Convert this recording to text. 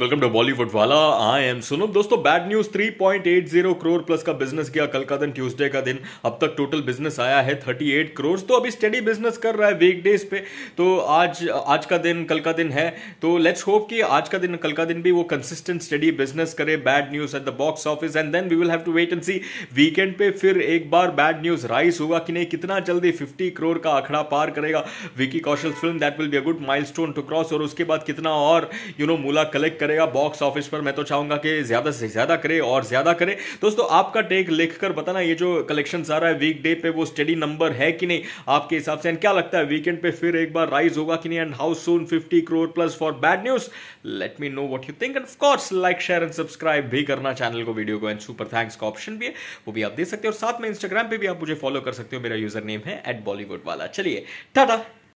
welcome to Bollywood वाला आई am Sunam दोस्तों bad news 3.80 crore plus का बिजनेस किया कल का दिन ट्यूसडे का दिन अब तक टोटल बिजनेस आया है 38 करोड़ तो अभी स्टडी बिजनेस कर रहा है वीकडेज पे तो आज आज का दिन कल का दिन है तो लेट्स होप कि आज का दिन कल का दिन भी वो कंसिस्टेंट स्टडी बिजनेस करे bad news at the box office and then we will have to wait and see weekend पे फिर एक बार बैड न्यूज राइज होगा कि नहीं कितना जल्दी फिफ्टी करोड़ का आंकड़ा पार करेगा Vicky Kaushal film that will be a good mile to cross और उसके बाद कितना और यू नो मूला कलेक्ट करेगा बॉक्स ऑफिस पर मैं तो चाहूंगा कि ज़्यादा से ज़्यादा करे और ज़्यादा करे दोस्तों आपका टेक लिखकर बताना ये जो कलेक्शन आ रहा है वीक डे पे वो स्टडी नंबर है कि नहीं आपके हिसाब से एंड क्या लगता है वीकेंड पे फिर एक बार राइज होगा कि नहीं and how soon fifty crore plus for bad news let me know what you think and of course like share and subscribe भी करना चैनल को वीडियो को एंड सुपर थैंक्स का ऑप्शन भी है वो भी आप दे सकते हो और साथ में इंस्टाग्राम पे भी आप मुझे फॉलो कर सकते हो मेरा यूजर नेम है एट बॉलीवुड वाला चलिए टाटा